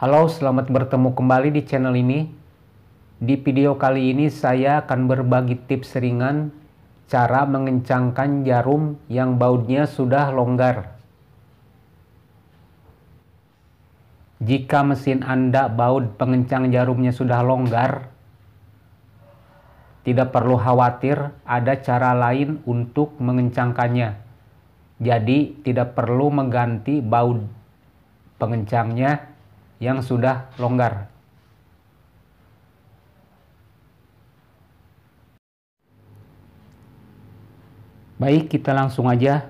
Halo, selamat bertemu kembali di channel ini. Di video kali ini saya akan berbagi tips ringan cara mengencangkan jarum yang bautnya sudah longgar. Jika mesin Anda baut pengencang jarumnya sudah longgar, tidak perlu khawatir ada cara lain untuk mengencangkannya. Jadi tidak perlu mengganti baut pengencangnya yang sudah longgar. Baik, kita langsung aja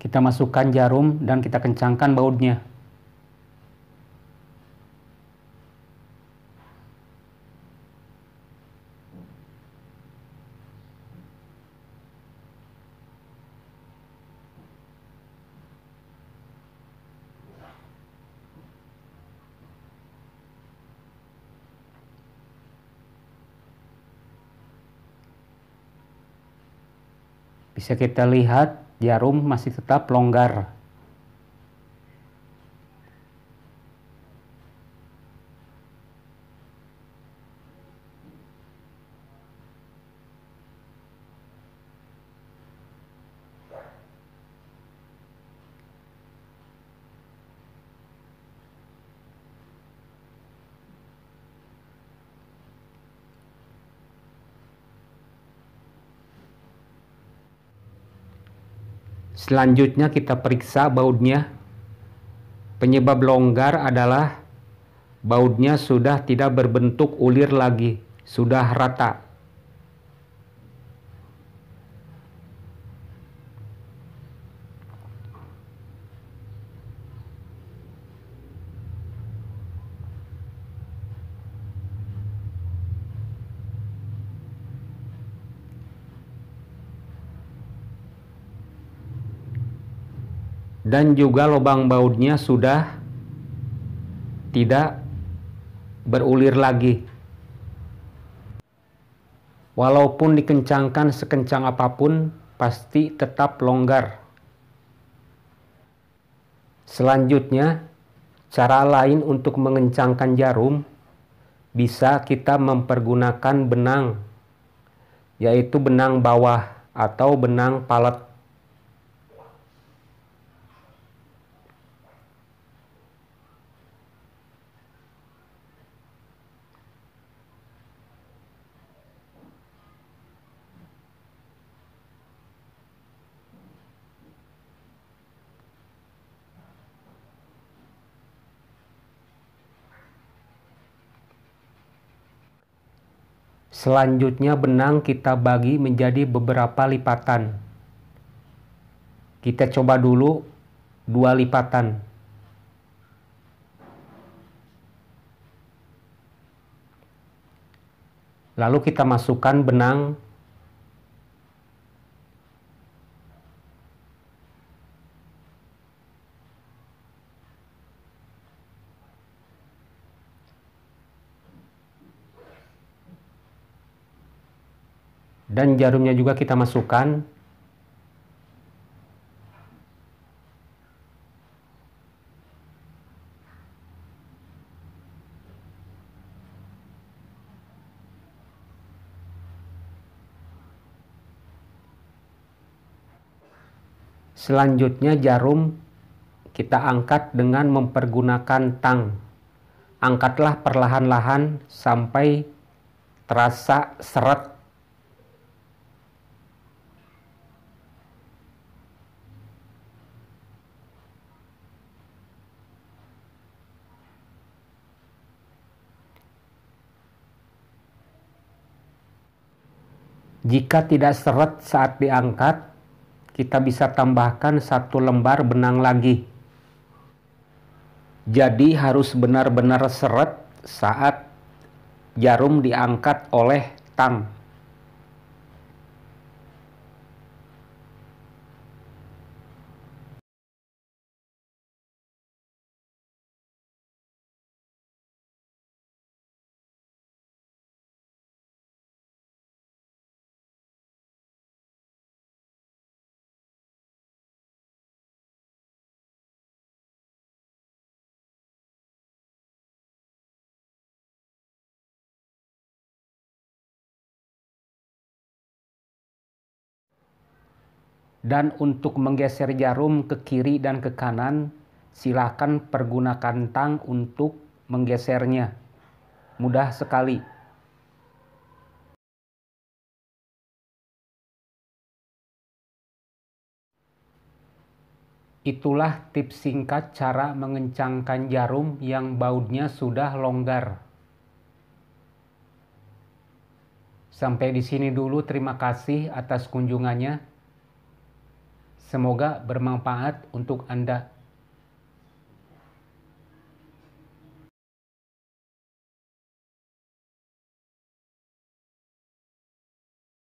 Kita masukkan jarum dan kita kencangkan bautnya. bisa kita lihat jarum masih tetap longgar Selanjutnya kita periksa bautnya. Penyebab longgar adalah bautnya sudah tidak berbentuk ulir lagi, sudah rata. dan juga lubang bautnya sudah tidak berulir lagi. Walaupun dikencangkan sekencang apapun, pasti tetap longgar. Selanjutnya, cara lain untuk mengencangkan jarum bisa kita mempergunakan benang, yaitu benang bawah atau benang palet Selanjutnya benang kita bagi menjadi beberapa lipatan. Kita coba dulu dua lipatan. Lalu kita masukkan benang dan jarumnya juga kita masukkan Selanjutnya jarum kita angkat dengan mempergunakan tang. Angkatlah perlahan-lahan sampai terasa seret Jika tidak seret saat diangkat, kita bisa tambahkan satu lembar benang lagi. Jadi harus benar-benar seret saat jarum diangkat oleh tang. Dan untuk menggeser jarum ke kiri dan ke kanan, silakan pergunakan tang untuk menggesernya. Mudah sekali. Itulah tips singkat cara mengencangkan jarum yang bautnya sudah longgar. Sampai di sini dulu, terima kasih atas kunjungannya. Semoga bermanfaat untuk Anda